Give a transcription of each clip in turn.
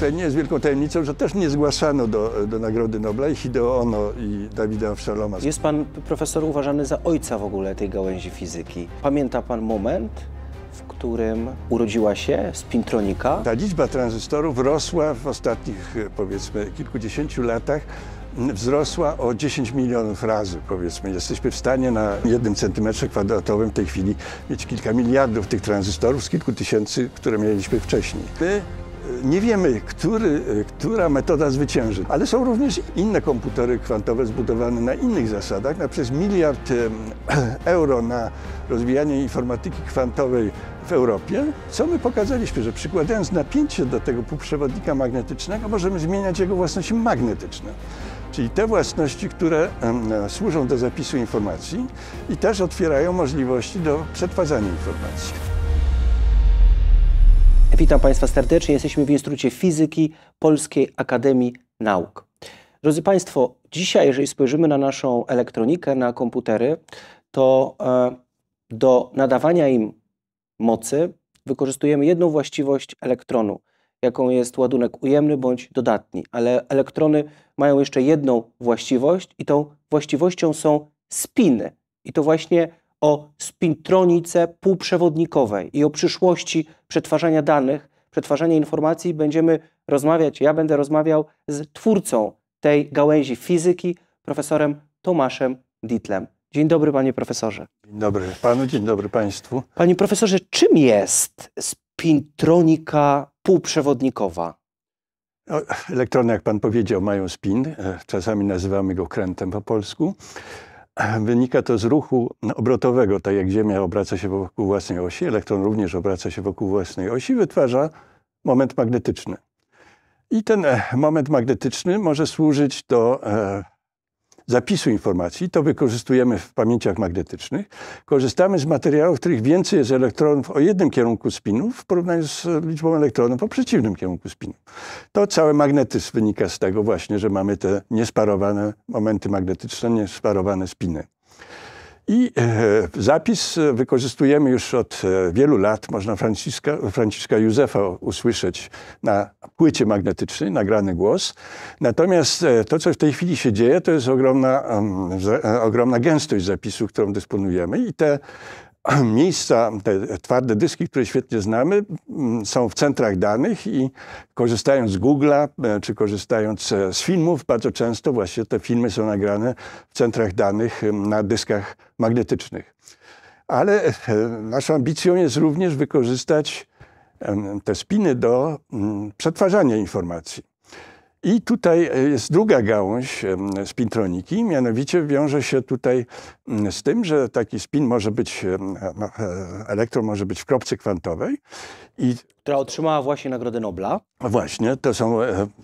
Tutaj nie jest wielką tajemnicą, że też nie zgłaszano do, do Nagrody Nobla i Hideo Ono i Dawida Wszeloma. Jest pan profesor uważany za ojca w ogóle tej gałęzi fizyki. Pamięta pan moment, w którym urodziła się spintronika? Ta liczba tranzystorów rosła w ostatnich powiedzmy kilkudziesięciu latach wzrosła o 10 milionów razy, powiedzmy. Jesteśmy w stanie na jednym centymetrze kwadratowym w tej chwili mieć kilka miliardów tych tranzystorów z kilku tysięcy, które mieliśmy wcześniej. My nie wiemy, który, która metoda zwycięży. Ale są również inne komputery kwantowe zbudowane na innych zasadach. Na przez miliard euro na rozwijanie informatyki kwantowej w Europie, co my pokazaliśmy, że przykładając napięcie do tego półprzewodnika magnetycznego, możemy zmieniać jego własności magnetyczne. Czyli te własności, które służą do zapisu informacji i też otwierają możliwości do przetwarzania informacji. Witam Państwa serdecznie. Jesteśmy w Instytucie Fizyki Polskiej Akademii Nauk. Drodzy Państwo, dzisiaj, jeżeli spojrzymy na naszą elektronikę, na komputery, to e, do nadawania im mocy wykorzystujemy jedną właściwość elektronu, jaką jest ładunek ujemny bądź dodatni. Ale elektrony mają jeszcze jedną właściwość i tą właściwością są spiny. I to właśnie o spintronice półprzewodnikowej i o przyszłości przetwarzania danych, przetwarzania informacji. Będziemy rozmawiać, ja będę rozmawiał z twórcą tej gałęzi fizyki, profesorem Tomaszem Ditlem. Dzień dobry, panie profesorze. Dzień dobry panu, dzień dobry państwu. Panie profesorze, czym jest spintronika półprzewodnikowa? Elektrony, jak pan powiedział, mają spin. E, czasami nazywamy go krętem po polsku. Wynika to z ruchu obrotowego, tak jak Ziemia obraca się wokół własnej osi, elektron również obraca się wokół własnej osi, wytwarza moment magnetyczny. I ten e, moment magnetyczny może służyć do e, zapisu informacji, to wykorzystujemy w pamięciach magnetycznych. Korzystamy z materiałów, w których więcej jest elektronów o jednym kierunku spinu w porównaniu z liczbą elektronów o przeciwnym kierunku spinu. To cały magnetyzm wynika z tego właśnie, że mamy te niesparowane momenty magnetyczne, niesparowane spiny. I e, zapis wykorzystujemy już od e, wielu lat. Można Franciszka, Franciszka Józefa usłyszeć na płycie magnetycznej, nagrany głos. Natomiast e, to, co w tej chwili się dzieje, to jest ogromna, ogromna gęstość zapisu, którą dysponujemy. I te miejsca, te twarde dyski, które świetnie znamy, mm, są w centrach danych i korzystając z Google'a, e, czy korzystając e, z filmów, bardzo często właśnie te filmy są nagrane w centrach danych na dyskach magnetycznych. Ale e, naszą ambicją jest również wykorzystać te spiny do przetwarzania informacji. I tutaj e, jest druga gałąź e, spintroniki, mianowicie wiąże się tutaj z tym, że taki spin może być, no, elektron może być w kropce kwantowej. I która otrzymała właśnie Nagrodę Nobla. Właśnie, to są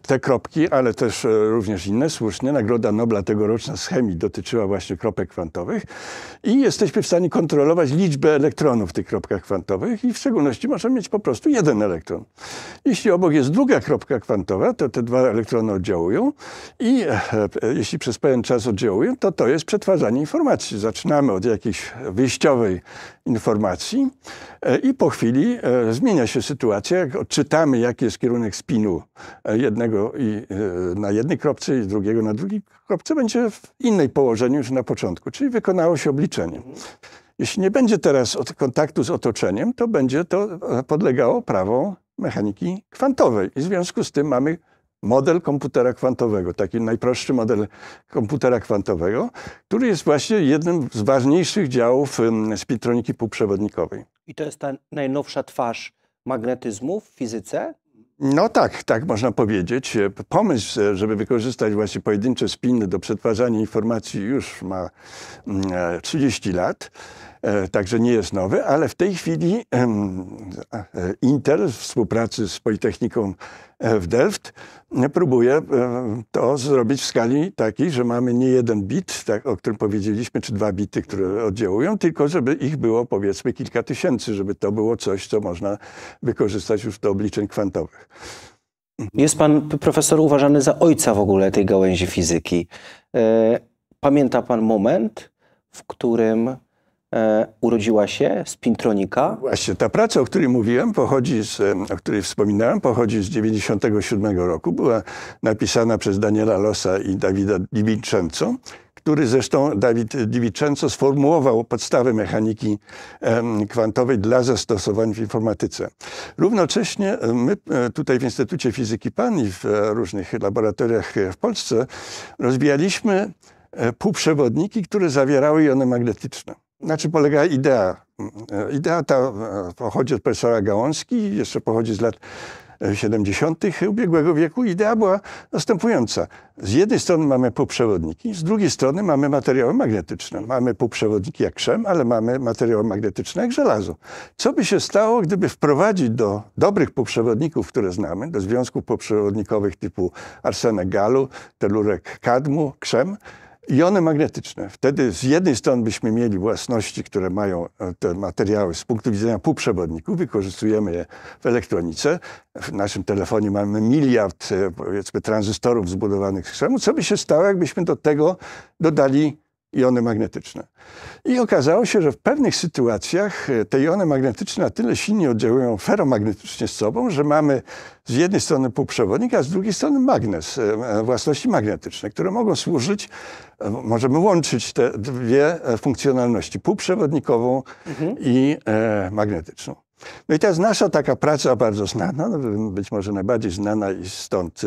te kropki, ale też również inne, słusznie. Nagroda Nobla tegoroczna z chemii dotyczyła właśnie kropek kwantowych i jesteśmy w stanie kontrolować liczbę elektronów w tych kropkach kwantowych i w szczególności możemy mieć po prostu jeden elektron. Jeśli obok jest druga kropka kwantowa, to te dwa elektrony elektrony oddziałują i e, e, jeśli przez pewien czas oddziałują, to to jest przetwarzanie informacji. Zaczynamy od jakiejś wyjściowej informacji e, i po chwili zmienia się sytuacja. Jak odczytamy, jaki jest kierunek spinu jednego i na jednej kropce i drugiego na drugiej kropce, będzie w innej położeniu niż na początku, czyli wykonało się obliczenie. Jeśli nie będzie teraz kontaktu z otoczeniem, to będzie to podlegało prawom mechaniki kwantowej. I w związku z tym mamy model komputera kwantowego, taki najprostszy model komputera kwantowego, który jest właśnie jednym z ważniejszych działów spintroniki półprzewodnikowej. I to jest ta najnowsza twarz magnetyzmu w fizyce? No tak, tak można powiedzieć. E, pomysł, e, żeby wykorzystać właśnie pojedyncze spiny do przetwarzania informacji już ma 30 mm, e, lat. E, także nie jest nowy, ale w tej chwili e, Intel w współpracy z Politechniką e, w Delft próbuje to zrobić w skali takiej, że mamy nie jeden bit, tak, o którym powiedzieliśmy, czy dwa bity, które oddziałują, tylko żeby ich było powiedzmy kilka tysięcy, żeby to było coś, co można wykorzystać już do obliczeń kwantowych. Mhm. Jest pan profesor uważany za ojca w ogóle tej gałęzi fizyki. Pamięta pan moment, w którym e, urodziła się z Pintronika. Właśnie, ta praca, o której mówiłem, pochodzi z, e, o której wspominałem, pochodzi z 97 roku. Była napisana przez Daniela Losa i Dawida Di który zresztą Dawid Divincenzo sformułował podstawy mechaniki kwantowej dla zastosowań w informatyce. Równocześnie e, my e, tutaj w Instytucie Fizyki PAN i w różnych laboratoriach w Polsce rozwijaliśmy półprzewodniki, które zawierały jony magnetyczne na czym polega idea? Idea ta e, pochodzi od profesora Gałąski, jeszcze pochodzi z lat 70. E, ubiegłego wieku. Idea była następująca. Z jednej strony mamy półprzewodniki, z drugiej strony mamy materiały magnetyczne. Mamy półprzewodniki jak krzem, ale mamy materiały magnetyczne jak żelazo. Co by się stało, gdyby wprowadzić do dobrych półprzewodników, które znamy, do związków półprzewodnikowych typu arsenek galu, telurek kadmu, krzem, Jony magnetyczne. Wtedy z jednej strony byśmy mieli własności, które mają e, te materiały z punktu widzenia półprzewodników, wykorzystujemy je w elektronice. W naszym telefonie mamy miliard, e, powiedzmy, tranzystorów zbudowanych z Co by się stało, jakbyśmy do tego dodali jony magnetyczne. I okazało się, że w pewnych sytuacjach e, te jony magnetyczne na tyle silnie oddziałują ferromagnetycznie z sobą, że mamy z jednej strony półprzewodnik, a z drugiej strony magnes, e, e, własności magnetyczne, które mogą służyć, możemy łączyć te dwie funkcjonalności, półprzewodnikową mhm. i e, magnetyczną. No i teraz nasza taka praca bardzo znana, no, być może najbardziej znana i stąd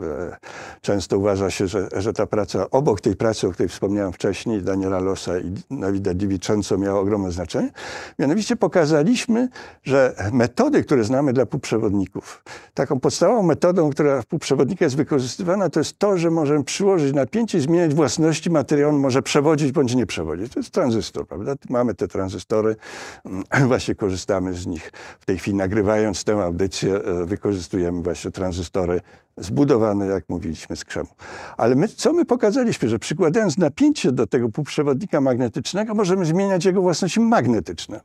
E, często uważa się, że, że ta praca, obok tej pracy, o której wspomniałem wcześniej, Daniela Losa i Dawida DiVincenzo miała ogromne znaczenie. Mianowicie pokazaliśmy, że metody, które znamy dla półprzewodników, taką podstawową metodą, która w półprzewodnikach jest wykorzystywana, to jest to, że możemy przyłożyć napięcie i zmieniać własności materiału. On może przewodzić bądź nie przewodzić. To jest tranzystor, prawda? Mamy te tranzystory, mm, właśnie korzystamy z nich. W tej chwili nagrywając tę audycję e, wykorzystujemy właśnie tranzystory zbudowane, jak mówiliśmy, z krzemu. Ale my, co my pokazaliśmy, że przykładając napięcie do tego półprzewodnika magnetycznego, możemy zmieniać jego własności magnetyczne.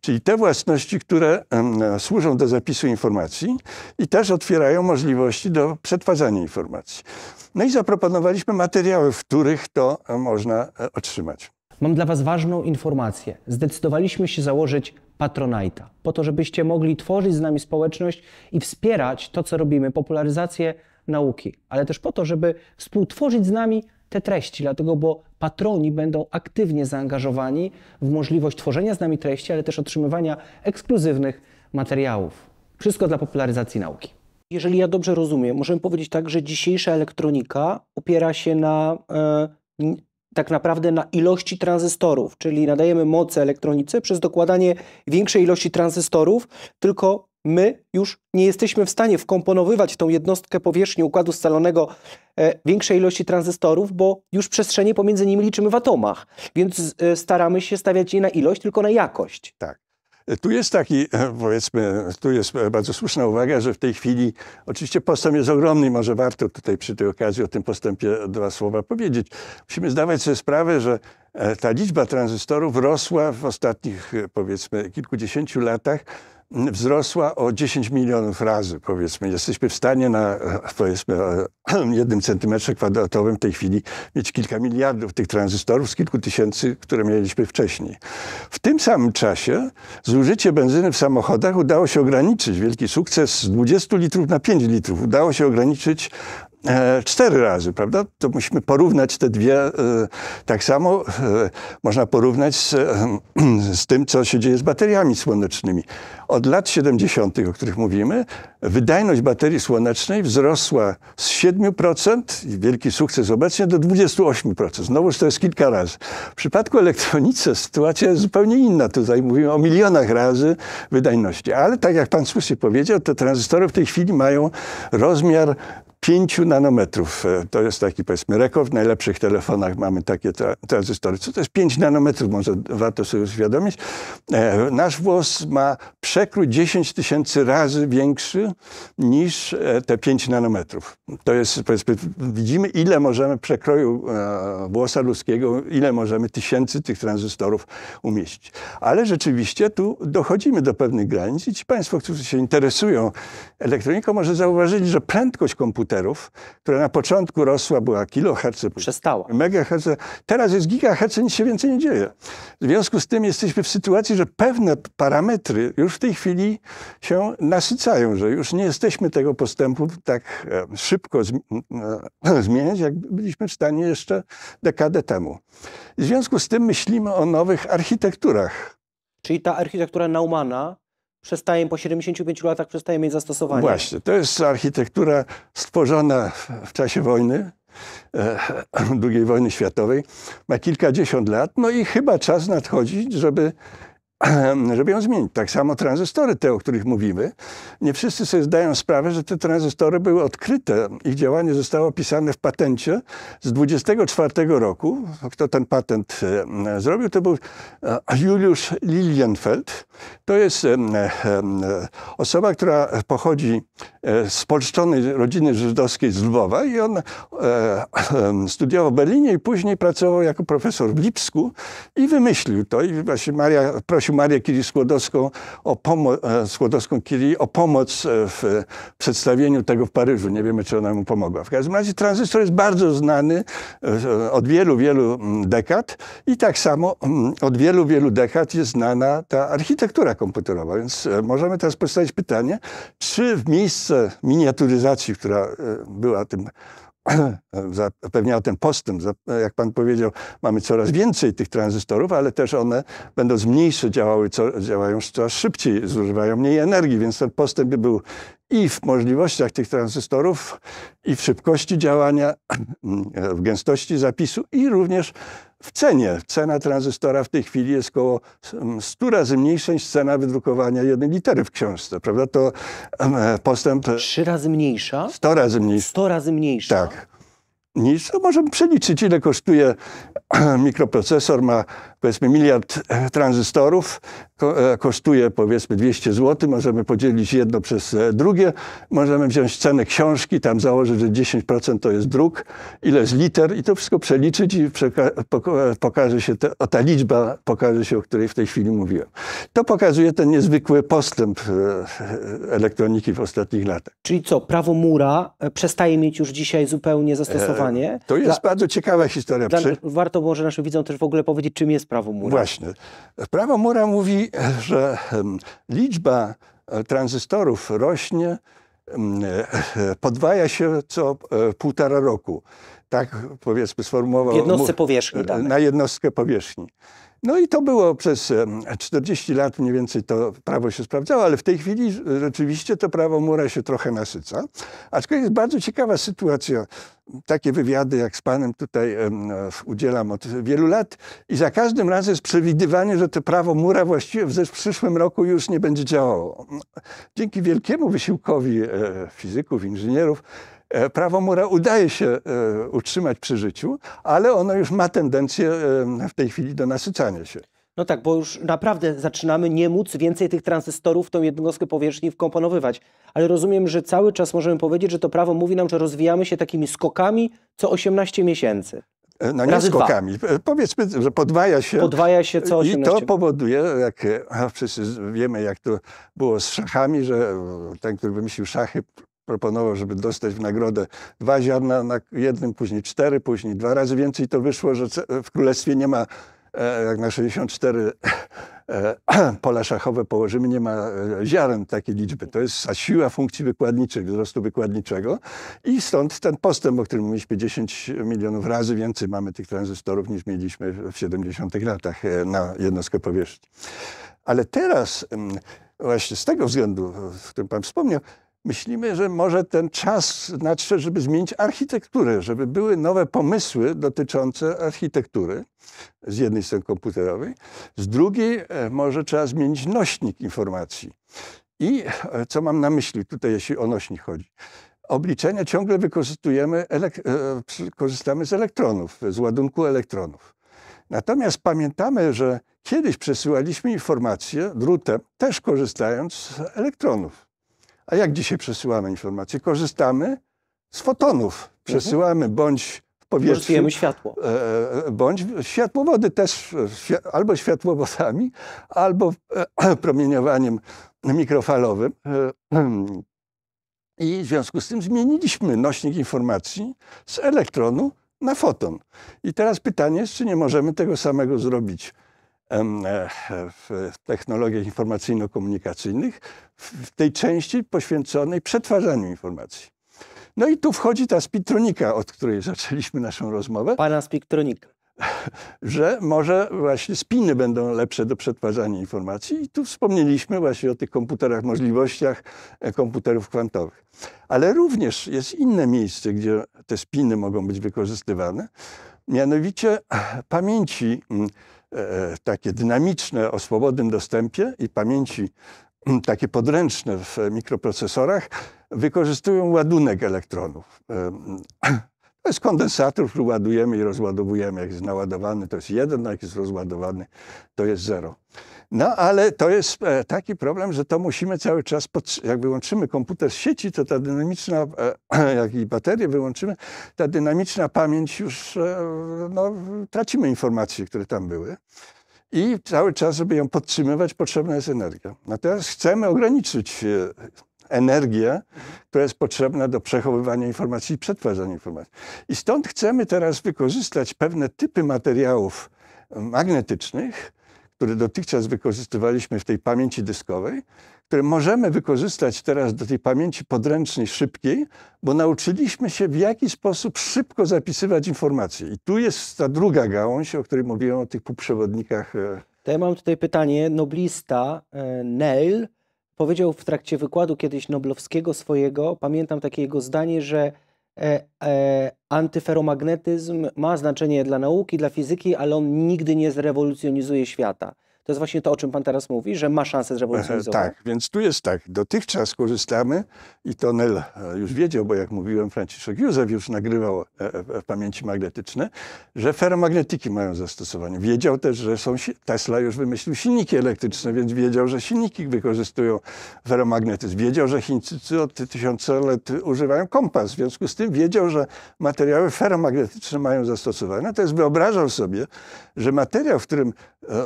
Czyli te własności, które służą do zapisu informacji i też otwierają możliwości do przetwarzania informacji. No i zaproponowaliśmy materiały, w których to można e, otrzymać. Mam dla Was ważną informację. Zdecydowaliśmy się założyć Patronite'a, po to, żebyście mogli tworzyć z nami społeczność i wspierać to, co robimy, popularyzację nauki, ale też po to, żeby współtworzyć z nami te treści, dlatego bo patroni będą aktywnie zaangażowani w możliwość tworzenia z nami treści, ale też otrzymywania ekskluzywnych materiałów. Wszystko dla popularyzacji nauki. Jeżeli ja dobrze rozumiem, możemy powiedzieć tak, że dzisiejsza elektronika opiera się na e, tak naprawdę na ilości tranzystorów, czyli nadajemy moc elektronice przez dokładanie większej ilości tranzystorów, tylko my już nie jesteśmy w stanie wkomponowywać w tą jednostkę powierzchni układu scalonego e, większej ilości tranzystorów, bo już przestrzenie pomiędzy nimi liczymy w atomach. Więc e, staramy się stawiać nie na ilość, tylko na jakość. Tak. Tu jest taki, e, powiedzmy, tu jest bardzo słuszna uwaga, że w tej chwili oczywiście postęp jest ogromny i może warto tutaj przy tej okazji o tym postępie dwa słowa powiedzieć. Musimy zdawać sobie sprawę, że e, ta liczba tranzystorów rosła w ostatnich, e, powiedzmy, kilkudziesięciu latach wzrosła o 10 milionów razy, powiedzmy. Jesteśmy w stanie na, powiedzmy, jednym centymetrze kwadratowym w tej chwili mieć kilka miliardów tych tranzystorów z kilku tysięcy, które mieliśmy wcześniej. W tym samym czasie zużycie benzyny w samochodach udało się ograniczyć. Wielki sukces z 20 litrów na 5 litrów. Udało się ograniczyć e, cztery razy, prawda? To musimy porównać te dwie. E, tak samo e, można porównać z, z tym, co się dzieje z bateriami słonecznymi. Od lat 70., o których mówimy, wydajność baterii słonecznej wzrosła z 7% i wielki sukces obecnie do 28%. Znowuż to jest kilka razy. W przypadku elektronice sytuacja jest zupełnie inna. Tutaj mówimy o milionach razy wydajności. Ale tak jak pan słusznie powiedział, te tranzystory w tej chwili mają rozmiar 5 nanometrów. E, to jest taki, powiedzmy, rekord. W najlepszych telefonach mamy takie tra tranzystory. Co to jest 5 nanometrów? Może warto sobie uświadomić. E, nasz włos ma przekrój 10 tysięcy razy większy niż e, te 5 nanometrów. To jest, powiedzmy, widzimy ile możemy przekroju e, włosa ludzkiego, ile możemy tysięcy tych tranzystorów umieścić. Ale rzeczywiście tu dochodzimy do pewnych granic i ci Państwo, którzy się interesują elektroniką, może zauważyli, że prędkość komputerów, która na początku rosła, była kiloherce, przestała. Megaherce, teraz jest gigaherce, nic się więcej nie dzieje. W związku z tym jesteśmy w sytuacji, że pewne parametry już w tej chwili się nasycają, że już nie jesteśmy tego postępu tak e, szybko e, zmieniać, jak byliśmy w stanie jeszcze dekadę temu. w związku z tym myślimy o nowych architekturach. Czyli ta architektura Naumana przestaje po 75 latach przestaje mieć zastosowanie. Właśnie, to jest architektura stworzona w czasie wojny, e, II wojny światowej. Ma kilkadziesiąt lat, no i chyba czas nadchodzić, żeby żeby ją zmienić. Tak samo tranzystory, te, o których mówimy. Nie wszyscy sobie zdają sprawę, że te tranzystory były odkryte. Ich działanie zostało opisane w patencie z 24 roku. Kto ten patent e, e, zrobił, to był e, Juliusz Lilienfeld. To jest osoba, która pochodzi E, spolszczonej rodziny żydowskiej z Lwowa i on e, studiował w Berlinie i później pracował jako profesor w Lipsku i wymyślił to. I właśnie Maria, prosił Marię Curie Skłodowską o, pomo- e, Skłodowską Curie o pomoc w przedstawieniu tego w Paryżu. Nie wiemy, czy ona mu pomogła. W każdym razie tranzystor jest bardzo znany od wielu, wielu mm, dekad i tak samo mm, od wielu, wielu dekad jest znana ta architektura komputerowa. Więc możemy teraz postawić pytanie, czy w miejscu miniaturyzacji, która e, była tym zapewniała ten postęp. E, jak pan powiedział, mamy coraz więcej tych tranzystorów, ale też one będą mniejsze działały, działają coraz szybciej, zużywają mniej energii, więc ten postęp był i w możliwościach tych tranzystorów, i w szybkości działania, w gęstości zapisu, i również w cenie. Cena tranzystora w tej chwili jest około 100 mm, razy mniejsza niż cena wydrukowania jednej litery w książce, prawda? To postęp... Trzy razy mniejsza? 100 razy mniejsza. 100 razy mniejsza? Tak niż, to możemy przeliczyć, ile kosztuje mikroprocesor, ma powiedzmy miliard e, tranzystorów e, kosztuje powiedzmy 200 zł, możemy podzielić jedno przez e, drugie, możemy wziąć cenę książki, tam założyć, że 10% to jest druk, ile z liter i to wszystko przeliczyć i pokaże się te, ta liczba, pokaże się, o której w tej chwili mówiłem. To pokazuje ten niezwykły postęp elektroniki w ostatnich latach. Czyli co, prawo Mura przestaje mieć już dzisiaj zupełnie zastosowanie? to jest Dla... bardzo ciekawa historia. Dla... Warto może naszym widzom też w ogóle powiedzieć, czym jest Prawo Mura? Właśnie. Prawo Mura mówi, że liczba e, tranzystorów rośnie, e, podwaja się co e, półtora roku. Tak powiedzmy sformułował. W jednostce powierzchni. Danych. Na jednostkę powierzchni. No i to było przez 40 lat mniej więcej to prawo się sprawdzało, ale w tej chwili rzeczywiście to prawo Mura się trochę nasyca. Aczkolwiek jest bardzo ciekawa sytuacja. Takie wywiady, jak z panem tutaj um, udzielam od wielu lat i za każdym razem jest przewidywanie, że to prawo Mura właściwie w przyszłym roku już nie będzie działało. Dzięki wielkiemu wysiłkowi e, fizyków, inżynierów, E, prawo Mura udaje się e, utrzymać przy życiu, ale ono już ma tendencję e, w tej chwili do nasycania się. No tak, bo już naprawdę zaczynamy nie móc więcej tych tranzystorów w tą jednostkę powierzchni wkomponowywać. Ale rozumiem, że cały czas możemy powiedzieć, że to prawo mówi nam, że rozwijamy się takimi skokami co 18 miesięcy. No nie Razy skokami. Dwa. Powiedzmy, że podwaja się. Podwaja się co 18. I to powoduje, jak wszyscy wiemy, jak to było z szachami, że ten, który wymyślił szachy, proponował, żeby dostać w nagrodę dwa ziarna na jednym, później cztery, później dwa razy więcej. To wyszło, że w królestwie nie ma, e, jak na 64 e, pola szachowe położymy, nie ma e, ziaren takiej liczby. To jest siła funkcji wykładniczych, wzrostu wykładniczego i stąd ten postęp, o którym mówiliśmy, 10 milionów razy więcej mamy tych tranzystorów niż mieliśmy w 70 latach na jednostkę powierzchni. Ale teraz mm, właśnie z tego względu, o którym Pan wspomniał, myślimy, że może ten czas nadszedł, żeby zmienić architekturę, żeby były nowe pomysły dotyczące architektury, z jednej strony komputerowej, z drugiej e, może trzeba zmienić nośnik informacji. I e, co mam na myśli tutaj, jeśli o nośnik chodzi? Obliczenia ciągle wykorzystujemy, e, korzystamy z elektronów, z ładunku elektronów. Natomiast pamiętamy, że kiedyś przesyłaliśmy informacje drutem, też korzystając z elektronów. A jak dzisiaj przesyłamy informacje? Korzystamy z fotonów. Przesyłamy bądź w powietrzu. Pożytujemy światło. E, e, bądź światłowody też, albo światłowodami, albo e, promieniowaniem mikrofalowym. I w związku z tym zmieniliśmy nośnik informacji z elektronu na foton. I teraz pytanie jest, czy nie możemy tego samego zrobić E, technologiach informacyjno-komunikacyjnych w tej części poświęconej przetwarzaniu informacji. No i tu wchodzi ta spiktronika, od której zaczęliśmy naszą rozmowę. Pana spiktronika. Że może właśnie spiny będą lepsze do przetwarzania informacji. I tu wspomnieliśmy właśnie o tych komputerach, możliwościach e, komputerów kwantowych. Ale również jest inne miejsce, gdzie te spiny mogą być wykorzystywane, mianowicie e, pamięci E, e, takie dynamiczne o swobodnym dostępie i pamięci mm, takie podręczne w mikroprocesorach wykorzystują ładunek elektronów. E, mm, to jest kondensator, który ładujemy i rozładowujemy. Jak jest naładowany, to jest jeden, a jak jest rozładowany, to jest zero. No ale to jest e, taki problem, że to musimy cały czas, pod, jak wyłączymy komputer z sieci, to ta dynamiczna, e, jak i baterię wyłączymy, ta dynamiczna pamięć już, e, no, tracimy informacje, które tam były. I cały czas, żeby ją podtrzymywać, potrzebna jest energia. Natomiast chcemy ograniczyć energię, która jest potrzebna do przechowywania informacji i przetwarzania informacji. I stąd chcemy teraz wykorzystać pewne typy materiałów magnetycznych, które dotychczas wykorzystywaliśmy w tej pamięci dyskowej, które możemy wykorzystać teraz do tej pamięci podręcznej szybkiej, bo nauczyliśmy się w jaki sposób szybko zapisywać informacje. I tu jest ta druga gałąź, o której mówiłem, o tych półprzewodnikach. E, to ja mam tutaj pytanie. Noblista e, Neil powiedział w trakcie wykładu kiedyś noblowskiego swojego, pamiętam takie jego zdanie, że E, e, antyferomagnetyzm ma znaczenie dla nauki, dla fizyki, ale on nigdy nie zrewolucjonizuje świata to jest właśnie to, o czym Pan teraz mówi, że ma szansę zrewolucjonizować. Tak, więc tu jest tak. Dotychczas korzystamy i to Nel e, już wiedział, bo jak mówiłem, Franciszek Józef już nagrywał e, e, pamięci magnetyczne, że ferromagnetyki mają zastosowanie. Wiedział też, że są, Tesla już wymyślił silniki elektryczne, więc wiedział, że silniki wykorzystują feromagnetyzm. Wiedział, że Chińczycy od tysiąca lat używają kompas. W związku z tym wiedział, że materiały ferromagnetyczne mają zastosowanie. Natomiast no wyobrażał sobie, że materiał, w którym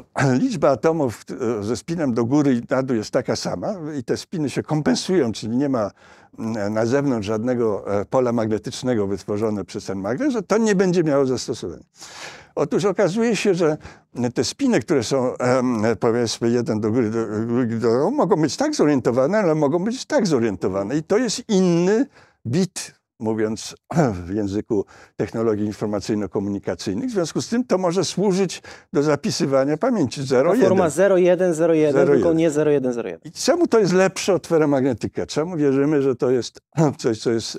liczba atomów e, ze spinem do góry i na dół jest taka sama i te spiny się kompensują, czyli nie ma mm, e, na zewnątrz żadnego e, pola magnetycznego wytworzone przez ten magnes, że to nie będzie miało zastosowania. Otóż okazuje się, że te spiny, które są powiedzmy jeden do góry, drugi do dołu, mogą być tak zorientowane, ale mogą być tak zorientowane. I to jest inny bit mówiąc w języku technologii informacyjno-komunikacyjnych. W związku z tym to może służyć do zapisywania pamięci 01. Ta forma 0101, tylko nie 0101. I czemu to jest lepsze od magnetyka? Czemu wierzymy, że to jest coś, co jest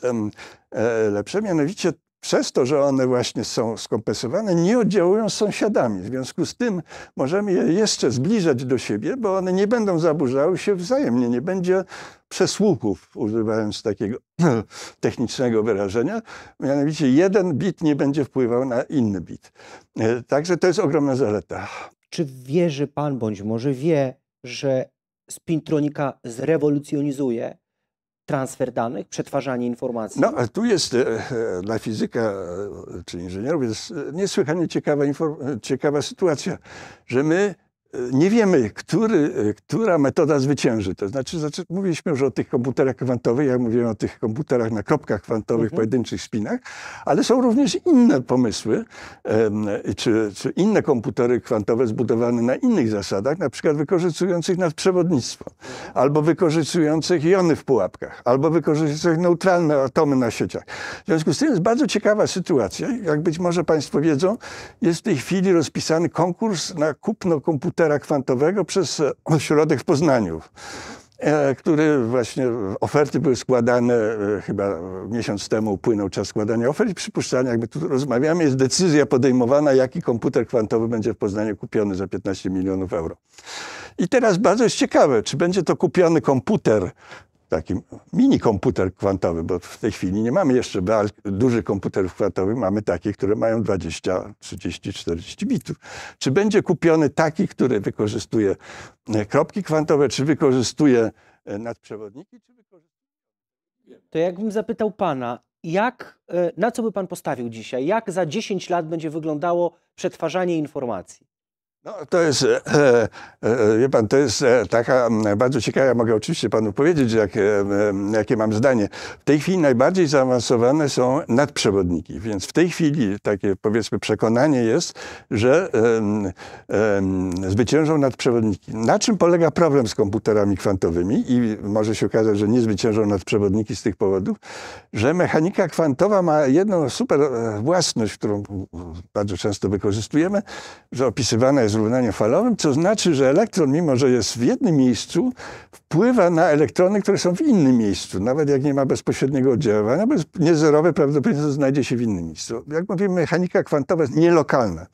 e, lepsze? Mianowicie przez to, że one właśnie są skompensowane, nie oddziałują z sąsiadami. W związku z tym możemy je jeszcze zbliżać do siebie, bo one nie będą zaburzały się wzajemnie. Nie będzie przesłuchów, używając takiego technicznego wyrażenia. Mianowicie jeden bit nie będzie wpływał na inny bit. E, także to jest ogromna zaleta. Czy wierzy pan, bądź może wie, że spintronika zrewolucjonizuje transfer danych, przetwarzanie informacji? No, tu jest e, e, dla fizyka e, czy inżynierów jest niesłychanie ciekawa, ciekawa sytuacja, że my nie wiemy, który, która metoda zwycięży. To znaczy, znaczy, mówiliśmy już o tych komputerach kwantowych, ja mówiłem o tych komputerach na kropkach kwantowych, mhm. pojedynczych spinach, ale są również inne pomysły, czy, czy, inne komputery kwantowe zbudowane na innych zasadach, na przykład wykorzystujących nadprzewodnictwo, albo wykorzystujących jony w pułapkach, albo wykorzystujących neutralne atomy na sieciach. W związku z tym jest bardzo ciekawa sytuacja. Jak być może Państwo wiedzą, jest w tej chwili rozpisany konkurs na kupno komputerów komputera kwantowego przez ośrodek w Poznaniu e, który właśnie oferty były składane e, chyba miesiąc temu upłynął czas składania ofert i przypuszczalnie, jak my tu rozmawiamy, jest decyzja podejmowana, jaki komputer kwantowy będzie w Poznaniu kupiony za 15 milionów euro. I teraz bardzo jest ciekawe, czy będzie to kupiony komputer taki mini komputer kwantowy, bo w tej chwili nie mamy jeszcze dużych komputerów kwantowych, mamy takie, które mają 20, 30, 40 bitów. Czy będzie kupiony taki, który wykorzystuje e, kropki kwantowe, czy wykorzystuje e, nadprzewodniki, czy wykorzystuje... To jakbym zapytał pana, jak, e, na co by pan postawił dzisiaj? Jak za 10 lat będzie wyglądało przetwarzanie informacji? No, to jest, e, e, e, wie pan, to jest taka bardzo ciekawa, mogę oczywiście panu powiedzieć, jak, jakie mam zdanie. W tej chwili najbardziej zaawansowane są nadprzewodniki, więc w tej chwili takie powiedzmy przekonanie jest, że um, um, zwyciężą nadprzewodniki. Na czym polega problem z komputerami kwantowymi i może się okazać, że nie zwyciężą nadprzewodniki z tych powodów, że mechanika kwantowa ma jedną super własność, którą bardzo często wykorzystujemy, że opisywana jest zrównania równaniem falowym, co znaczy, że elektron, mimo że jest w jednym miejscu, wpływa na elektrony, które są w innym miejscu, nawet jak nie ma bezpośredniego oddziaływania, no bo jest niezerowe, znajdzie się w innym miejscu. Jak mówimy, mechanika kwantowa jest nielokalna.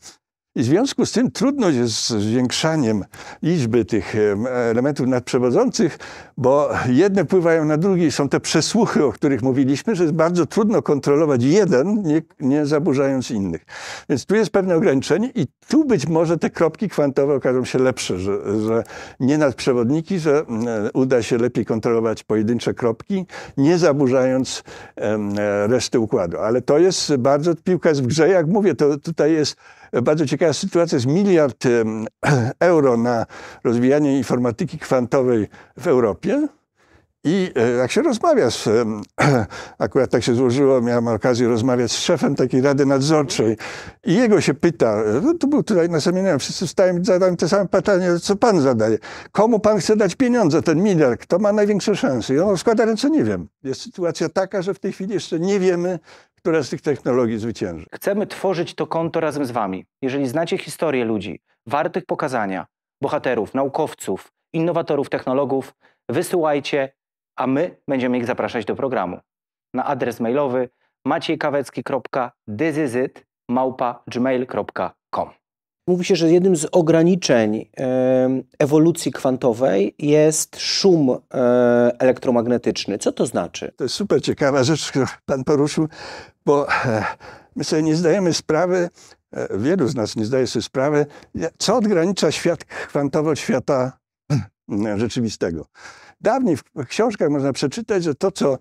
I w związku z tym trudność jest z zwiększaniem liczby tych elementów nadprzewodzących, bo jedne pływają na drugie i są te przesłuchy, o których mówiliśmy, że jest bardzo trudno kontrolować jeden, nie, nie zaburzając innych. Więc tu jest pewne ograniczenie i tu być może te kropki kwantowe okażą się lepsze, że, że nie nadprzewodniki, że uda się lepiej kontrolować pojedyncze kropki, nie zaburzając reszty układu. Ale to jest bardzo, piłka jest w grze, jak mówię, to tutaj jest bardzo ciekawa sytuacja jest miliard euro na rozwijanie informatyki kwantowej w Europie. I e, jak się rozmawia z, akurat tak się złożyło, miałem okazję rozmawiać z szefem takiej rady nadzorczej i jego się pyta, no to był tutaj na seminarium, wszyscy wstałem i zadałem te same pytanie, co pan zadaje. Komu pan chce dać pieniądze, ten miliard, kto ma największe szanse? I on składa ręce, nie wiem. Jest sytuacja taka, że w tej chwili jeszcze nie wiemy, która z tych technologii zwycięży. Chcemy tworzyć to konto razem z Wami. Jeżeli znacie historię ludzi, wartych pokazania, bohaterów, naukowców, innowatorów, technologów, wysyłajcie, a my będziemy ich zapraszać do programu. Na adres mailowy maciejkawecki.dyzyzyt małpa gmail.com Mówi się, że jednym z ograniczeń ewolucji kwantowej jest szum e, elektromagnetyczny. Co to znaczy? To jest super ciekawa rzecz, którą Pan poruszył, bo e, my sobie nie zdajemy sprawy, e, wielu z nas nie zdaje sobie sprawy, co odgranicza świat kwantowy od świata hmm, rzeczywistego. Dawniej w książkach można przeczytać, że to, co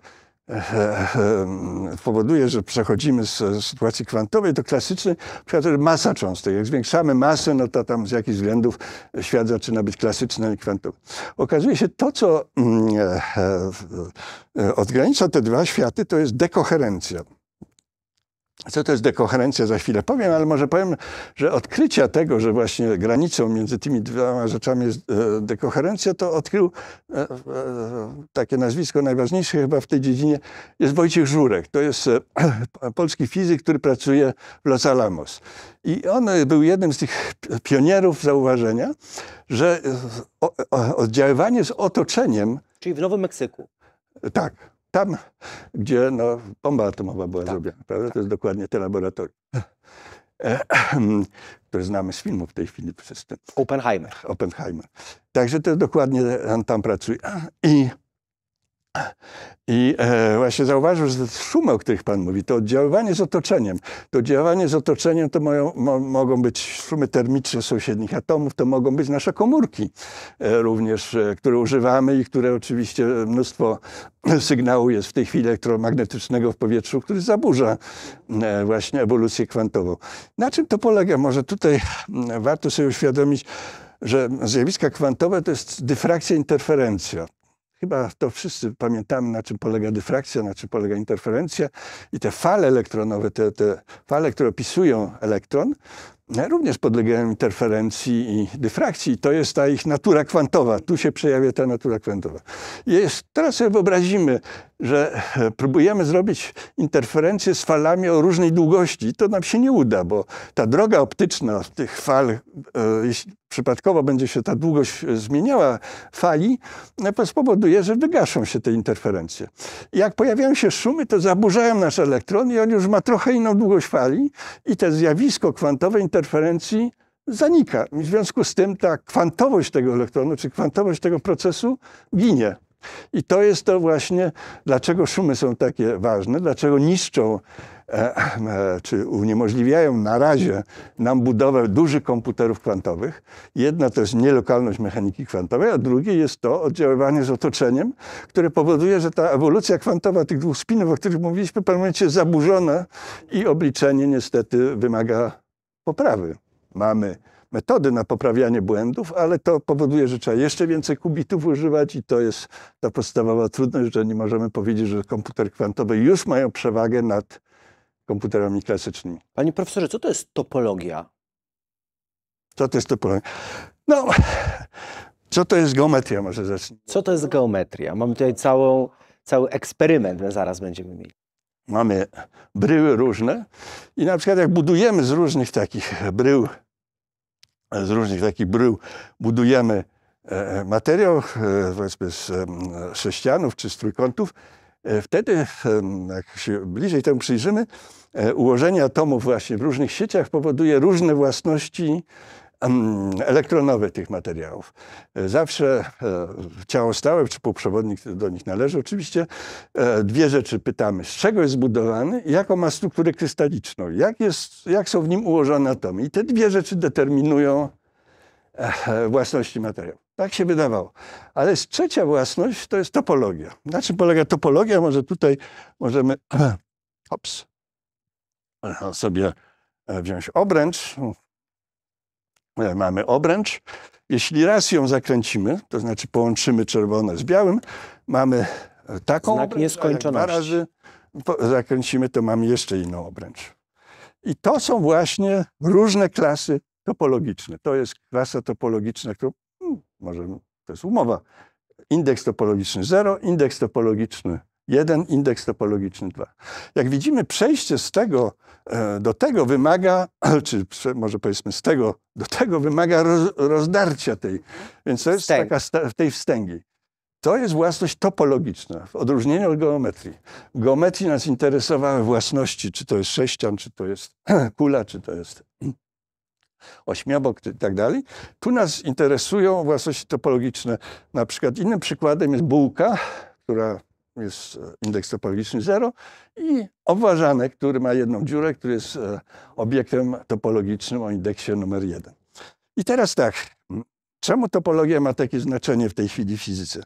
powoduje, że przechodzimy z sytuacji kwantowej do klasycznej, przykład masa cząstek. Jak zwiększamy masę, no to tam z jakichś względów świat zaczyna być klasyczny i kwantowy. Okazuje się, to co mm, e, e, e, odgranicza te dwa światy, to jest dekoherencja co to jest dekoherencja, za chwilę powiem, ale może powiem, że odkrycia tego, że właśnie granicą między tymi dwoma rzeczami jest e, dekoherencja, to odkrył e, e, takie nazwisko najważniejsze chyba w tej dziedzinie, jest Wojciech Żurek. To jest polski fizyk, który pracuje w Los Alamos. I on był jednym z tych pionierów zauważenia, że oddziaływanie z otoczeniem... Czyli w Nowym Meksyku. Tak, tam, gdzie no, bomba atomowa była tak. zrobiona. Prawda? Tak. To jest dokładnie te laboratorium, e, które znamy z filmu w tej chwili. Przez ten... Oppenheimer. Oppenheimer. Także to dokładnie on tam pracuje. I i e, właśnie zauważył, że szumy, o których Pan mówi, to oddziaływanie z otoczeniem. To oddziaływanie z otoczeniem to moją, mo, mogą być szumy termiczne sąsiednich atomów, to mogą być nasze komórki e, również, e, które używamy i które oczywiście mnóstwo sygnału jest w tej chwili elektromagnetycznego w powietrzu, który zaburza e, właśnie ewolucję kwantową. Na czym to polega? Może tutaj mm, warto sobie uświadomić, że zjawiska kwantowe to jest dyfrakcja, interferencja. Chyba to wszyscy pamiętamy, na czym polega dyfrakcja, na czym polega interferencja i te fale elektronowe, te, te fale, które opisują elektron, no, również podlegają interferencji i dyfrakcji. To jest ta ich natura kwantowa. Tu się przejawia ta natura kwantowa. Jest, teraz sobie wyobrazimy, że e, próbujemy zrobić interferencję z falami o różnej długości. To nam się nie uda, bo ta droga optyczna tych fal, e, jeśli przypadkowo będzie się ta długość e, zmieniała fali, spowoduje, że wygaszą się te interferencje. Jak pojawiają się szumy, to zaburzają nasz elektron i on już ma trochę inną długość fali i to zjawisko kwantowe interferencji zanika. W związku z tym ta kwantowość tego elektronu, czy kwantowość tego procesu ginie. I to jest to właśnie, dlaczego szumy są takie ważne, dlaczego niszczą e, e, czy uniemożliwiają na razie nam budowę dużych komputerów kwantowych. Jedna to jest nielokalność mechaniki kwantowej, a drugie jest to oddziaływanie z otoczeniem, które powoduje, że ta ewolucja kwantowa tych dwóch spinów, o których mówiliśmy, w pewnym momencie jest zaburzona i obliczenie niestety wymaga poprawy. Mamy metody na poprawianie błędów, ale to powoduje, że trzeba jeszcze więcej kubitów używać i to jest ta podstawowa trudność, że nie możemy powiedzieć, że komputer kwantowy już mają przewagę nad komputerami klasycznymi. Panie profesorze, co to jest topologia? Co to jest topologia? No, co to jest geometria może zacznijmy. Co to jest geometria? Mamy tutaj całą, cały eksperyment, my zaraz będziemy mieli mamy bryły różne i na przykład jak budujemy z różnych takich brył, z różnych takich brył budujemy e, e, materiał, e, powiedzmy z sześcianów czy z trójkątów, wtedy, jak się bliżej temu przyjrzymy, ułożenie atomów właśnie w różnych sieciach powoduje różne własności elektronowe tych materiałów. E, zawsze e, ciało stałe czy półprzewodnik do nich należy. Oczywiście e, dwie rzeczy pytamy. Z czego jest zbudowany i jaką ma strukturę krystaliczną? Jak, jest, jak są w nim ułożone atomy? I te dwie rzeczy determinują eh, własności materiału. Tak się wydawało. Ale jest trzecia własność to jest topologia. Na czym polega topologia? Może tutaj możemy hops, sobie wziąć obręcz. E, mamy obręcz. Jeśli raz ją zakręcimy, to znaczy połączymy czerwone z białym, mamy e, taką Znak obręcz, nieskończoności. dwa razy zakręcimy, to mamy jeszcze inną obręcz. I to są właśnie różne klasy topologiczne. To jest klasa topologiczna, którą hmm, możemy, to jest umowa, indeks topologiczny 0, indeks topologiczny Jeden indeks topologiczny, dwa. Jak widzimy, przejście z tego e, do tego wymaga, czy może powiedzmy z tego do tego wymaga rozdarcia tej, więc to jest Wstęg. taka tej wstęgi. To jest własność topologiczna, w odróżnieniu od geometrii. W geometrii nas interesowały własności, czy to jest sześcian, czy to jest kula, czy to jest ośmiobok i tak dalej. Tu nas interesują własności topologiczne. Na przykład innym przykładem jest bułka, która jest e, indeks topologiczny 0 i obważanek, który ma jedną dziurę, który jest e, obiektem topologicznym o indeksie numer 1. I teraz tak, czemu topologia ma takie znaczenie w tej chwili w fizyce?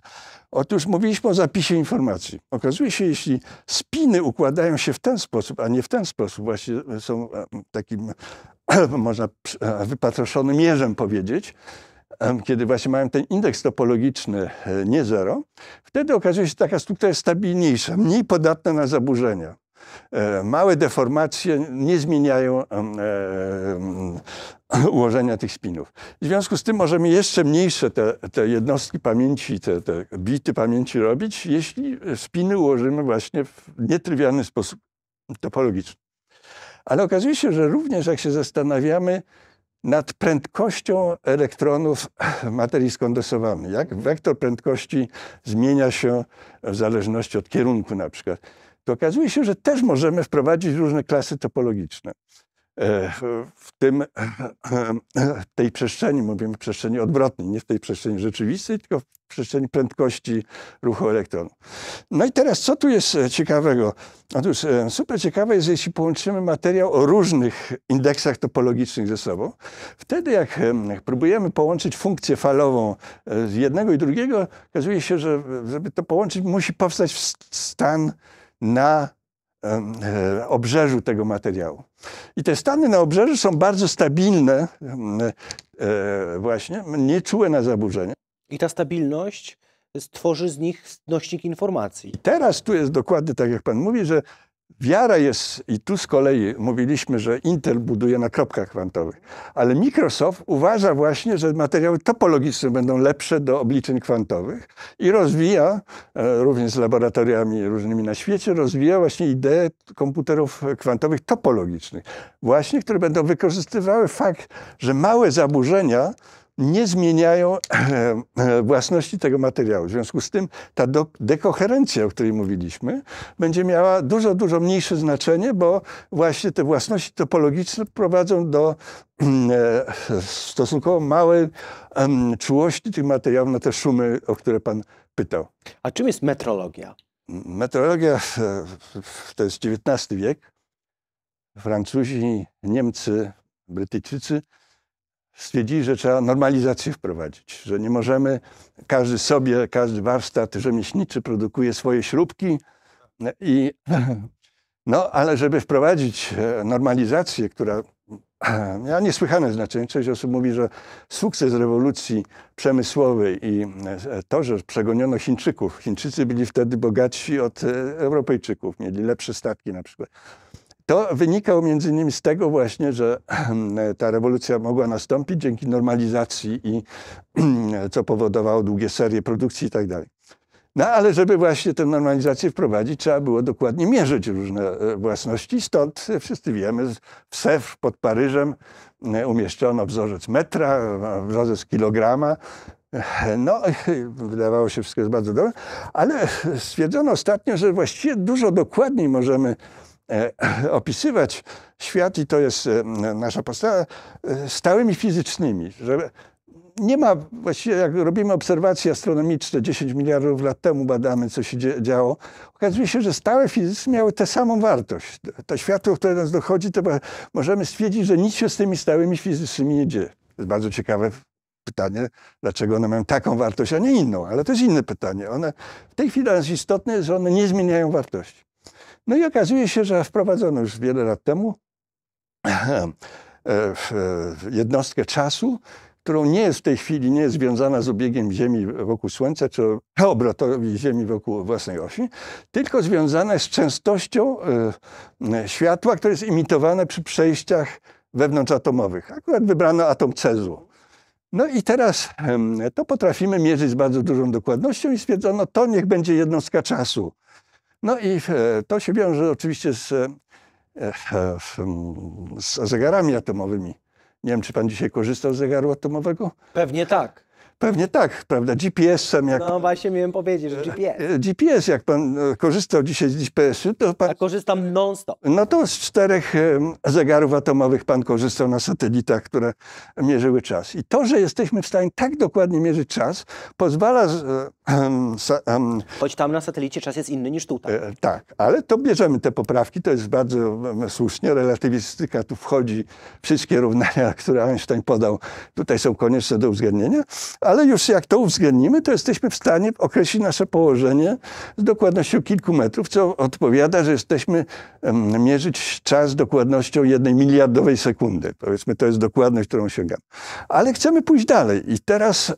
Otóż mówiliśmy o zapisie informacji. Okazuje się, jeśli spiny układają się w ten sposób, a nie w ten sposób, właśnie są e, takim, można wypatroszonym mierzem powiedzieć, kiedy właśnie mają ten indeks topologiczny e, nie zero, wtedy okazuje się, że taka struktura jest stabilniejsza, mniej podatna na zaburzenia. E, małe deformacje nie zmieniają e, ułożenia tych spinów. W związku z tym możemy jeszcze mniejsze te, te jednostki pamięci, te, te, bity pamięci robić, jeśli spiny ułożymy właśnie w nietrywialny sposób topologiczny. Ale okazuje się, że również jak się zastanawiamy, nad prędkością elektronów materii skondensowanej. Jak wektor prędkości zmienia się w zależności od kierunku na przykład. To okazuje się, że też możemy wprowadzić różne klasy topologiczne. E, w tym, tej przestrzeni, mówimy przestrzeni odwrotnej, nie w tej przestrzeni rzeczywistej, tylko w przestrzeni prędkości ruchu elektronu. No i teraz, co tu jest e, ciekawego? Otóż e, super ciekawe jest, jeśli połączymy materiał o różnych indeksach topologicznych ze sobą, wtedy jak próbujemy połączyć funkcję falową z jednego i drugiego, okazuje się, że żeby to połączyć, musi powstać stan na E, obrzeżu tego materiału. I te stany na obrzeżu są bardzo stabilne, e, właśnie, nieczułe na zaburzenia. I ta stabilność stworzy z nich nośnik informacji. Teraz tu jest dokładnie tak, jak pan mówi, że Wiara jest, i tu z kolei mówiliśmy, że Intel buduje na kropkach kwantowych, ale Microsoft uważa właśnie, że materiały topologiczne będą lepsze do obliczeń kwantowych i rozwija, e, również z laboratoriami różnymi na świecie, rozwija właśnie ideę komputerów kwantowych topologicznych, właśnie, które będą wykorzystywały fakt, że małe zaburzenia nie zmieniają e, e, własności tego materiału. W związku z tym ta dekoherencja, o której mówiliśmy, będzie miała dużo, dużo mniejsze znaczenie, bo właśnie te własności topologiczne prowadzą do e, stosunkowo małej czułości tych materiałów na te szumy, o które pan pytał. A czym jest metrologia? Metrologia to jest XIX wiek. Francuzi, Niemcy, Brytyjczycy stwierdzili, że trzeba normalizację wprowadzić, że nie możemy, każdy sobie, każdy warsztat rzemieślniczy produkuje swoje śrubki i no, ale żeby wprowadzić e, normalizację, która miała niesłychane znaczenie, część osób mówi, że sukces rewolucji przemysłowej i e, to, że przegoniono Chińczyków, Chińczycy byli wtedy bogatsi od e, Europejczyków, mieli lepsze statki na przykład to wynikało między innymi z tego właśnie, że ta rewolucja mogła nastąpić dzięki normalizacji i co powodowało długie serie produkcji i tak dalej. No ale żeby właśnie tę normalizację wprowadzić, trzeba było dokładnie mierzyć różne e, własności. Stąd wszyscy wiemy, w SEF pod Paryżem e, umieszczono wzorzec metra, e, wzorzec kilograma. No, wydawało się, wszystko jest bardzo dobre, ale stwierdzono ostatnio, że właściwie dużo dokładniej możemy E, opisywać świat, i to jest e, nasza postawa, e, stałymi fizycznymi. Że nie ma, właściwie jak robimy obserwacje astronomiczne, 10 miliardów lat temu badamy, co się działo, okazuje się, że stałe fizyczne miały tę samą wartość. To światło, które do nas dochodzi, to możemy stwierdzić, że nic się z tymi stałymi fizycznymi nie dzieje. To jest bardzo ciekawe pytanie, dlaczego one mają taką wartość, a nie inną, ale to jest inne pytanie. One, w tej chwili nas istotne jest, że one nie zmieniają wartości. No i okazuje się, że wprowadzono już wiele lat temu e, e, jednostkę czasu, którą nie jest w tej chwili, nie jest związana z obiegiem Ziemi wokół Słońca, czy obrotowi Ziemi wokół własnej osi, tylko związana jest z częstością e, światła, które jest imitowane przy przejściach wewnątrzatomowych. Akurat wybrano atom cezu. No i teraz to potrafimy mierzyć z bardzo dużą dokładnością i stwierdzono, to niech będzie jednostka czasu. No i e, to się wiąże oczywiście z, e, e, z zegarami atomowymi. Nie wiem, czy pan dzisiaj korzystał z zegaru atomowego? Pewnie tak. Pewnie tak, prawda? GPS-em. Jak... No właśnie miałem powiedzieć, że GPS. E, GPS, jak pan e, korzystał dzisiaj z GPS-u, to pan... A korzystam non-stop. No to z czterech e, zegarów atomowych pan korzystał na satelitach, które mierzyły czas. I to, że jesteśmy w stanie tak dokładnie mierzyć czas, pozwala... Z... Choć tam na satelicie czas jest inny niż tutaj. Tak, ale to bierzemy te poprawki, to jest bardzo słusznie. Relatywistyka tu wchodzi, wszystkie równania, które Einstein podał, tutaj są konieczne do uwzględnienia, ale już jak to uwzględnimy, to jesteśmy w stanie określić nasze położenie z dokładnością kilku metrów, co odpowiada, że jesteśmy mierzyć czas z dokładnością jednej miliardowej sekundy. Powiedzmy, to jest dokładność, którą sięgamy. Ale chcemy pójść dalej i teraz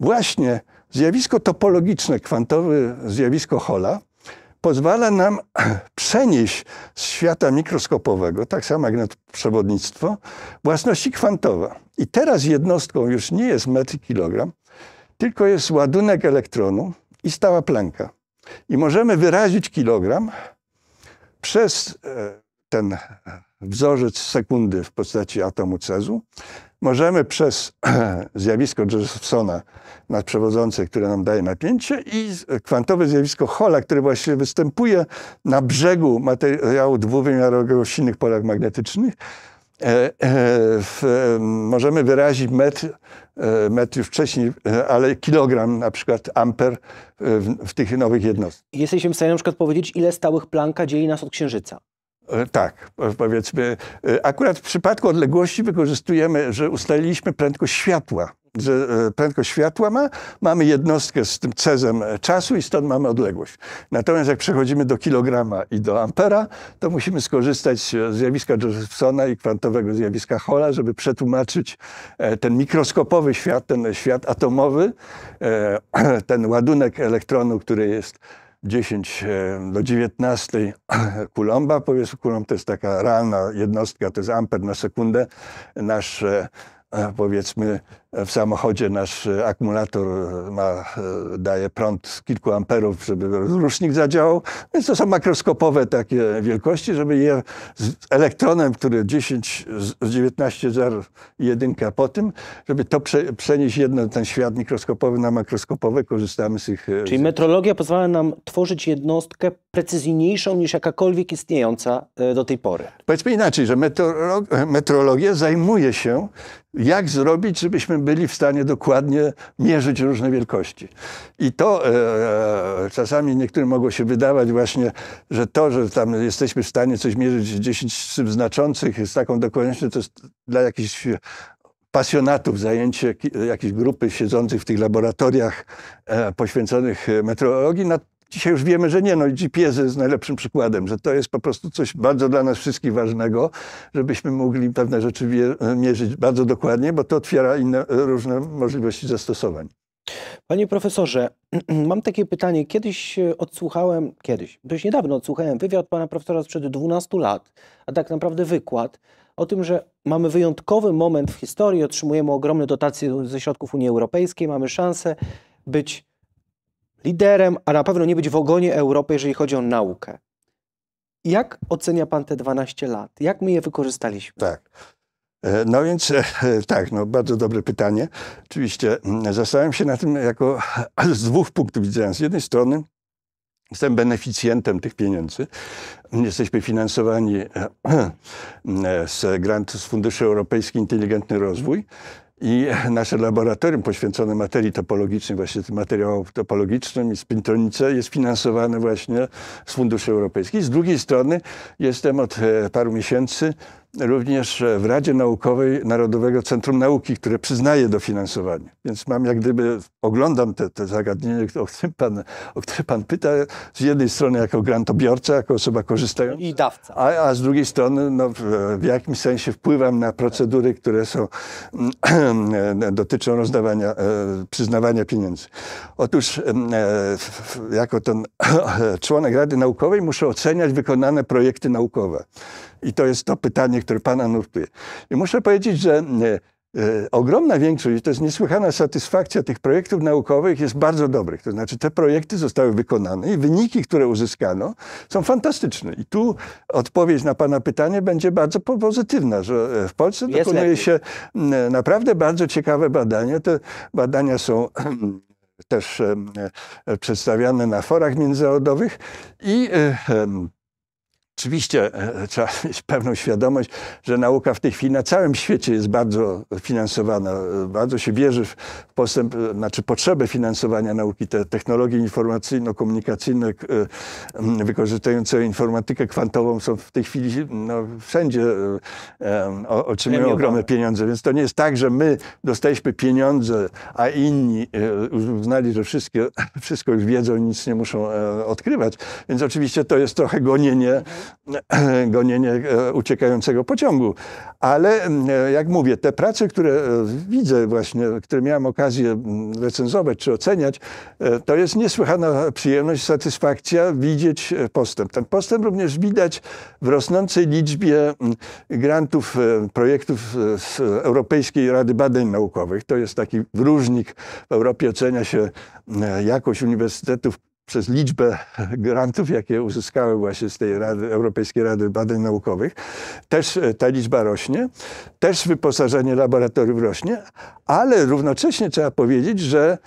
właśnie zjawisko topologiczne, kwantowe zjawisko Hola, pozwala nam przenieść z świata mikroskopowego, tak samo jak przewodnictwo, własności kwantowe. I teraz jednostką już nie jest metr kilogram, tylko jest ładunek elektronu i stała planka. I możemy wyrazić kilogram przez e, ten wzorzec sekundy w postaci atomu cezu możemy przez zjawisko Josephsona nadprzewodzące, które nam daje napięcie i kwantowe zjawisko Hola, które właśnie występuje na brzegu materiału dwuwymiarowego w silnych polach magnetycznych, e, e, w, możemy wyrazić metr, e, metr już wcześniej, ale kilogram na przykład amper w, w tych nowych jednostkach. Jesteśmy w stanie na przykład powiedzieć, ile stałych planka dzieli nas od Księżyca. E, tak, powiedzmy. E, akurat w przypadku odległości wykorzystujemy, że ustaliliśmy prędkość światła że e, prędkość światła ma, mamy jednostkę z tym cezem czasu i stąd mamy odległość. Natomiast jak przechodzimy do kilograma i do ampera, to musimy skorzystać z zjawiska Josephsona i kwantowego zjawiska Hola, żeby przetłumaczyć ten mikroskopowy świat, ten świat atomowy, ten ładunek elektronu, który jest 10 e, do 19 kulomba. Powiedzmy, kulomb to jest taka realna jednostka, to jest amper na sekundę. Nasz, e, e, powiedzmy, w samochodzie nasz akumulator ma, daje prąd kilku amperów, żeby rusznik zadziałał. Więc to są makroskopowe takie wielkości, żeby je z elektronem, który 10 z 19 zer jedynka po tym, żeby to prze, przenieść jedno ten świat mikroskopowy na makroskopowy, korzystamy z ich... Czyli z... metrologia pozwala nam tworzyć jednostkę precyzyjniejszą niż jakakolwiek istniejąca e, do tej pory. Powiedzmy inaczej, że metrologia zajmuje się jak zrobić, żebyśmy byli w stanie dokładnie mierzyć różne wielkości. I to e, e, czasami niektórym mogło się wydawać właśnie, że to, że tam jesteśmy w stanie coś mierzyć 10 znaczących z taką dokładnością, to jest dla jakichś pasjonatów zajęcie jakiejś grupy siedzących w tych laboratoriach e, poświęconych meteorologii. No, Dzisiaj już wiemy, że nie. No i GPS jest najlepszym przykładem, że to jest po prostu coś bardzo dla nas wszystkich ważnego, żebyśmy mogli pewne rzeczy e, mierzyć bardzo dokładnie, bo to otwiera inne, e, różne możliwości zastosowań. Panie profesorze, mam takie pytanie. Kiedyś e, odsłuchałem, kiedyś, dość niedawno odsłuchałem wywiad pana profesora sprzed 12 lat, a tak naprawdę wykład o tym, że mamy wyjątkowy moment w historii, otrzymujemy ogromne dotacje ze środków Unii Europejskiej, mamy szansę być liderem, a na pewno nie być w ogonie Europy, jeżeli chodzi o naukę. Jak ocenia pan te 12 lat? Jak my je wykorzystaliśmy? Tak. E, no więc e, tak, no bardzo dobre pytanie. Oczywiście mm, zastanawiam się na tym jako z dwóch punktów widzenia. Z jednej strony jestem beneficjentem tych pieniędzy. Jesteśmy finansowani e, z grantu z Funduszu Europejski Inteligentny Rozwój i nasze laboratorium poświęcone materii topologicznej, właśnie materiałom topologicznym i spintonice jest finansowane właśnie z funduszy europejskich. Z drugiej strony jestem od e, paru miesięcy również w Radzie Naukowej Narodowego Centrum Nauki, które przyznaje dofinansowanie. Więc mam jak gdyby, oglądam te, te zagadnienie, o które pan, o pan pyta, z jednej strony jako grantobiorca, jako osoba korzystająca. I dawca. A, a z drugiej strony no, w, w jakimś sensie wpływam na procedury, które są, dotyczą rozdawania, e, przyznawania pieniędzy. Otóż e, jako ten członek Rady Naukowej muszę oceniać wykonane projekty naukowe. I to jest to pytanie, które Pana nurtuje. I muszę powiedzieć, że e, e, ogromna większość, to jest niesłychana satysfakcja tych projektów naukowych, jest bardzo dobrych. To znaczy te projekty zostały wykonane i wyniki, które uzyskano, są fantastyczne. I tu odpowiedź na Pana pytanie będzie bardzo pozytywna, że e, w Polsce jest dokonuje lepiej. się naprawdę bardzo ciekawe badania. Te badania są też przedstawiane na forach międzynarodowych i Oczywiście e, e, trzeba mieć pewną świadomość, że nauka w tej chwili na całym świecie jest bardzo finansowana. E, bardzo się wierzy w postęp, znaczy potrzebę finansowania nauki, te technologie informacyjno-komunikacyjne wykorzystujące informatykę kwantową są w tej chwili no, wszędzie otrzymują ogromne pieniądze. Więc to nie jest tak, że my dostaliśmy pieniądze, a inni uznali, że wszystkie, wszystko już wiedzą i nic nie muszą odkrywać. Więc oczywiście to jest trochę gonienie gonienie e, uciekającego pociągu. Ale mm, e, jak mówię, te prace, które e, widzę właśnie, które miałem okazję mm, recenzować czy oceniać, to jest niesłychana przyjemność, satysfakcja widzieć postęp. Ten postęp również widać w rosnącej liczbie mm, grantów, projektów z Europejskiej Rady Badań Naukowych. To jest taki wyróżnik. W Europie ocenia się jakość uniwersytetów przez liczbę grantów, jakie uzyskały właśnie z tej Rady, Europejskiej Rady Badań Naukowych, też e, ta liczba rośnie, też wyposażenie laboratoriów rośnie, ale równocześnie trzeba powiedzieć, że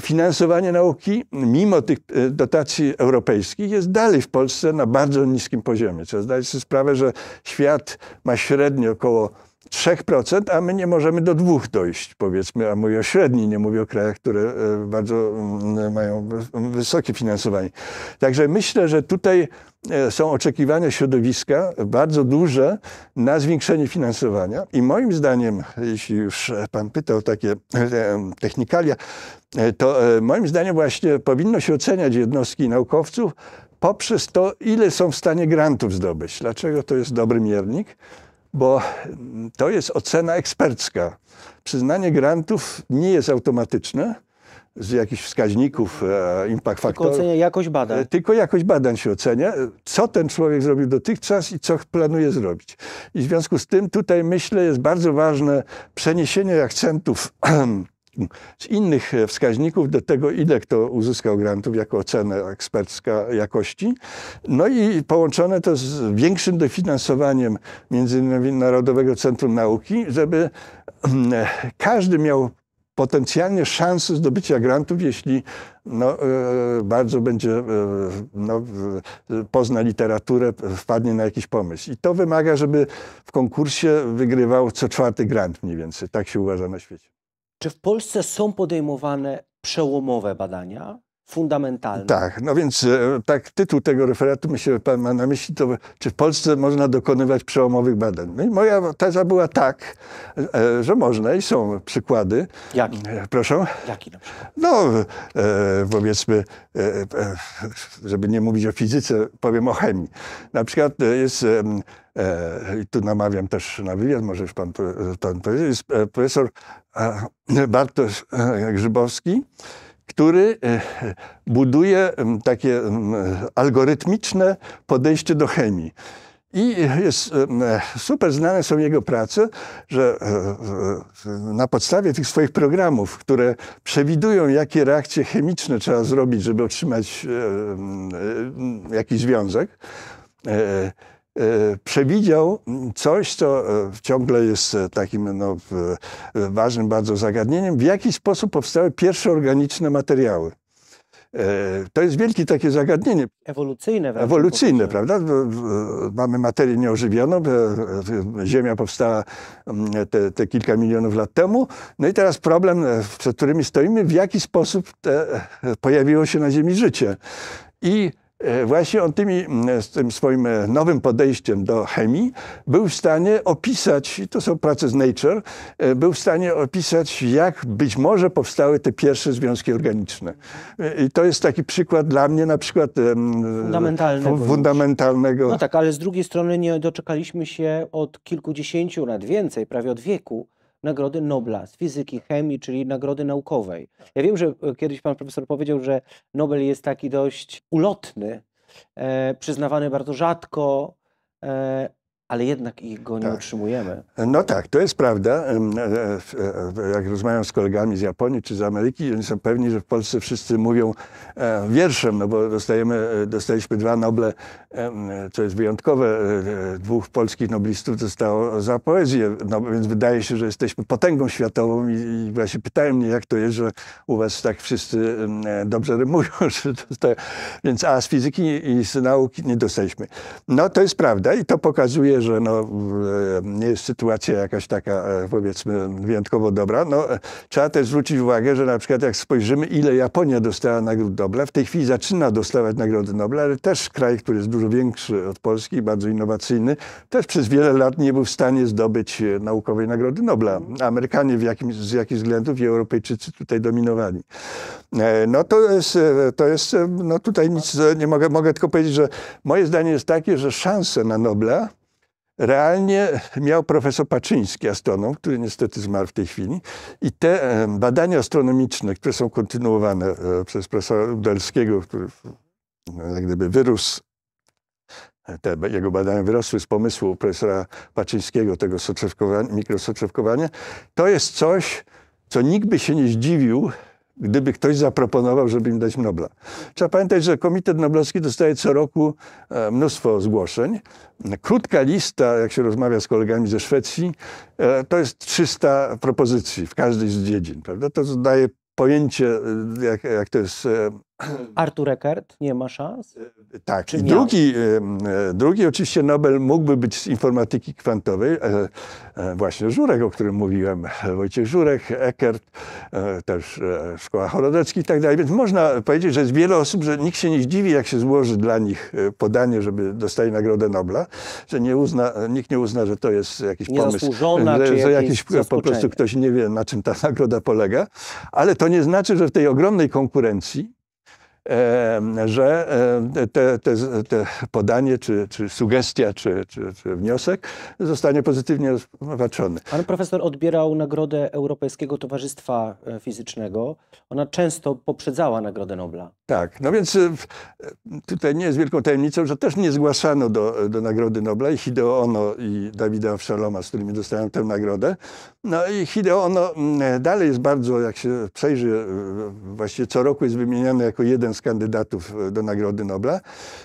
finansowanie nauki, mimo tych e, dotacji europejskich, jest dalej w Polsce na bardzo niskim poziomie. Trzeba zdać sobie sprawę, że świat ma średnio około 3%, a my nie możemy do dwóch dojść, powiedzmy, a mówię o średniej, nie mówię o krajach, które e, bardzo mm, e, mają mm, wysokie finansowanie. Także myślę, że tutaj e, są oczekiwania środowiska bardzo duże na zwiększenie finansowania i moim zdaniem, jeśli już pan pytał o takie technikalia, to moim zdaniem właśnie powinno się oceniać jednostki naukowców poprzez to, ile są w stanie grantów zdobyć. Dlaczego to jest dobry miernik? bo to jest ocena ekspercka. Przyznanie grantów nie jest automatyczne z jakichś wskaźników, e, impact factor. Tylko ocenia jakość badań. E, tylko jakość badań się ocenia, co ten człowiek zrobił dotychczas i co planuje zrobić. I w związku z tym tutaj myślę jest bardzo ważne przeniesienie akcentów z innych e, wskaźników do tego, ile kto uzyskał grantów jako ocenę ekspercka jakości. No i połączone to z większym dofinansowaniem Międzynarodowego Centrum Nauki, żeby e, każdy miał potencjalnie szansę zdobycia grantów, jeśli no, e, bardzo będzie, no, pozna literaturę, wpadnie na jakiś pomysł. I to wymaga, żeby w konkursie wygrywał co czwarty grant mniej więcej. Tak się uważa na świecie. Czy w Polsce są podejmowane przełomowe badania? fundamentalne. Tak, no więc e, tak tytuł tego referatu, myślę, że pan ma na myśli, to czy w Polsce można dokonywać przełomowych badań? No i moja teza była tak, e, że można i są przykłady. Jaki? E, proszę? Jaki na przykład? No, e, powiedzmy, e, żeby nie mówić o fizyce, powiem o chemii. Na przykład jest... E, E, i tu namawiam też na wywiad, może już pan, pan e, profesor, profesor Bartosz e, Grzybowski, który buduje takie algorytmiczne podejście do chemii. I jest, super znane są jego prace, że na podstawie tych swoich programów, które przewidują, jakie reakcje chemiczne trzeba zrobić, żeby otrzymać jakiś związek, E, przewidział coś, co e, ciągle jest e, takim no, ważnym bardzo zagadnieniem, w jaki sposób powstały pierwsze organiczne materiały. To jest wielkie takie zagadnienie. Ewolucyjne. Ewolucyjne, prawda? Mamy materię nieożywioną, Ziemia powstała mm, te, te, kilka milionów lat temu. No i teraz problem, przed którym stoimy, w jaki sposób te, pojawiło się na Ziemi życie. I E, właśnie on tymi, e, z tym swoim e, nowym podejściem do chemii był w stanie opisać, to są prace z Nature, był w stanie opisać, jak być może powstały te pierwsze związki organiczne. I to jest taki przykład dla mnie na przykład fundamentalnego. fundamentalnego. No tak, ale z drugiej strony nie doczekaliśmy się od kilkudziesięciu lat więcej, prawie od wieku, Nagrody Nobla z fizyki, chemii, czyli nagrody naukowej. Ja wiem, że e, kiedyś pan profesor powiedział, że Nobel jest taki dość ulotny, e, przyznawany bardzo rzadko, e, ale jednak ich go nie tak. utrzymujemy. No tak, to jest prawda. E, e, e, jak rozmawiam z kolegami z Japonii czy z Ameryki, oni są pewni, że w Polsce wszyscy mówią wierszem, no bo dostajemy, dostaliśmy dwa Noble, co jest wyjątkowe. Dwóch polskich noblistów zostało za poezję, no, więc wydaje się, że jesteśmy potęgą światową i, właśnie pytają mnie, jak to jest, że u was tak wszyscy dobrze rymują. Że dostają. Więc a z fizyki i z nauki nie dostaliśmy. No to jest prawda i to pokazuje że no, e, nie jest sytuacja jakaś taka, e, powiedzmy, wyjątkowo dobra. No, e, trzeba też zwrócić uwagę, że na przykład jak spojrzymy, ile Japonia dostała nagród Nobla, w tej chwili zaczyna dostawać nagrody Nobla, ale też kraj, który jest dużo większy od Polski, bardzo innowacyjny, też przez wiele lat nie był w stanie zdobyć naukowej nagrody Nobla. Amerykanie w jakim, z jakich względów i Europejczycy tutaj dominowali. No to jest, to jest no tutaj nic nie mogę, mogę tylko powiedzieć, że moje zdanie jest takie, że szanse na Nobla Realnie miał profesor Paczyński, astronom, który niestety zmarł w tej chwili. I te e, badania astronomiczne, które są kontynuowane e, przez profesora Rudelskiego, który e, jak gdyby wyrósł te jego badania wyrosły z pomysłu profesora Paczyńskiego, tego mikrosoczewkowania, to jest coś, co nikt by się nie zdziwił, gdyby ktoś zaproponował, żeby im dać Nobla. Trzeba pamiętać, że Komitet Noblowski dostaje co roku e, mnóstwo zgłoszeń. Krótka lista, jak się rozmawia z kolegami ze Szwecji, e, to jest 300 propozycji w każdej z dziedzin. Prawda? To daje pojęcie, e, jak, jak to jest Artur Eckert nie ma szans? E, tak. drugi, e, e, drugi oczywiście Nobel mógłby być z informatyki kwantowej. Właśnie Żurek, o którym mówiłem, Wojciech Żurek, Eckert, też Szkoła Chorodecki i tak dalej. Więc można powiedzieć, że jest wiele osób, że nikt się nie zdziwi, jak się złoży dla nich podanie, żeby dostali Nagrodę Nobla, że nie uzna, nikt nie uzna, że to jest jakiś pomysł, że, że jakiś po prostu ktoś nie wie, na czym ta nagroda polega. Ale to nie znaczy, że w tej ogromnej konkurencji że te, te, te podanie, czy, czy sugestia, czy, czy, czy, wniosek zostanie pozytywnie rozpatrzony. Pan profesor odbierał Nagrodę Europejskiego Towarzystwa e, Fizycznego. Ona często poprzedzała Nagrodę Nobla. Tak, no więc e, e, tutaj nie jest wielką tajemnicą, że też nie zgłaszano do, do Nagrody Nobla i Hideo Ono i Dawida Avshaloma, z którymi dostałem tę nagrodę. No i Hideo Ono dalej jest bardzo, jak się przejrzy, właściwie co roku jest wymieniany jako jeden z kandydatów e, do Nagrody Nobla.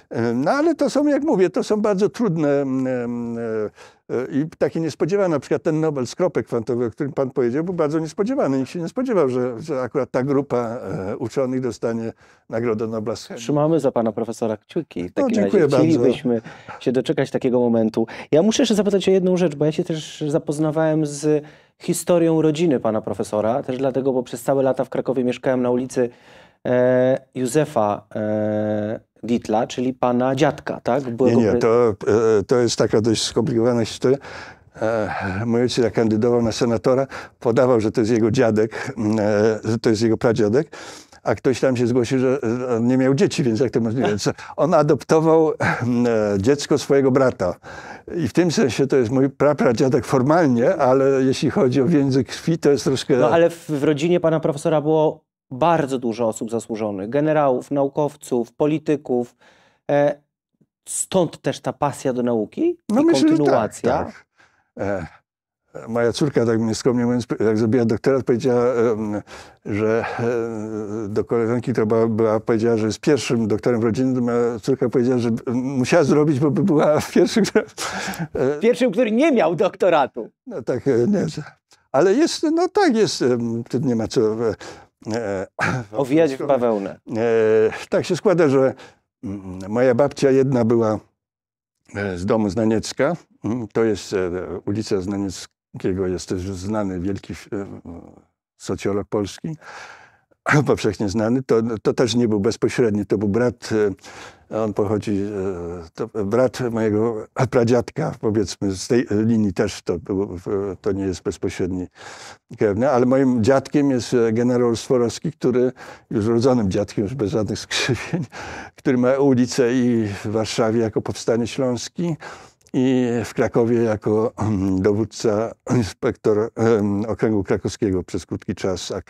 E, no ale to są, jak mówię, to są bardzo trudne mm, e, i takie niespodziewane, na przykład ten Nobel skropek kwantowy, o którym pan powiedział, był bardzo niespodziewany. Nikt się nie spodziewał, że, że akurat ta grupa uczonych dostanie Nagrodę Nobla. Trzymamy za pana profesora kciuki. W no, dziękuję razie. Chcielibyśmy się doczekać takiego momentu. Ja muszę jeszcze zapytać o jedną rzecz, bo ja się też zapoznawałem z historią rodziny pana profesora, też dlatego, bo przez całe lata w Krakowie mieszkałem na ulicy E, Józefa Ditla, e, czyli pana dziadka, tak? Byłego... Nie, nie, to, e, to jest taka dość skomplikowana historia. Mój ojciec, kandydował na senatora, podawał, że to jest jego dziadek, mm, że to jest jego pradziadek a ktoś tam się zgłosił, że on nie miał dzieci, więc jak to możliwe? Więc on adoptował mm, dziecko swojego brata. I w tym sensie to jest mój prapradziadek formalnie, ale jeśli chodzi o więzy krwi, to jest troszkę... No ale w, w rodzinie pana profesora było bardzo dużo osób zasłużonych, generałów, naukowców, polityków. E, stąd też ta pasja do nauki no i myślę, kontynuacja. Tak, tak. E, moja córka, tak mnie skromnie mówiąc, jak zrobiła doktorat, powiedziała, że e, do koleżanki, która była, powiedziała, że jest pierwszym doktorem w rodzinie, to moja córka powiedziała, że musiała zrobić, bo by była pierwszym, który... Pierwszym, który nie miał doktoratu. No tak, nie, ale jest, no tak jest, tu nie ma co E, Owijać w bawełnę. E, tak się składa, że mm, moja babcia jedna była e, z domu Znaniecka. Mm, to jest ulica Znanieckiego, jest też znany wielki socjolog polski powszechnie znany, to, to też nie był bezpośredni, to był brat, e, on pochodzi, e, brat mojego pradziadka, powiedzmy, z tej linii też to, to nie jest bezpośredni krewny, ale moim dziadkiem jest e, generał Sworowski, który, już rodzonym dziadkiem, już bez żadnych skrzywień, który ma ulicę i w Warszawie jako Powstanie Śląski, i w Krakowie jako mm, dowódca, inspektor Okręgu Krakowskiego przez krótki czas AK.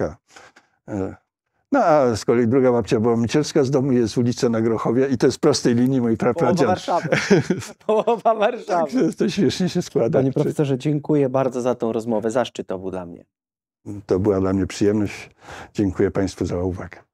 No a z kolei druga babcia była mycielska, z domu jest ulica na Grochowie i to jest prostej linii mojej prapradziad. Połowa Warszawy. Połowa Warszawy. to śmiesznie się składa. Panie profesorze, dziękuję bardzo za tą rozmowę. Zaszczyt to był dla mnie. To była dla mnie przyjemność. Dziękuję Państwu za uwagę.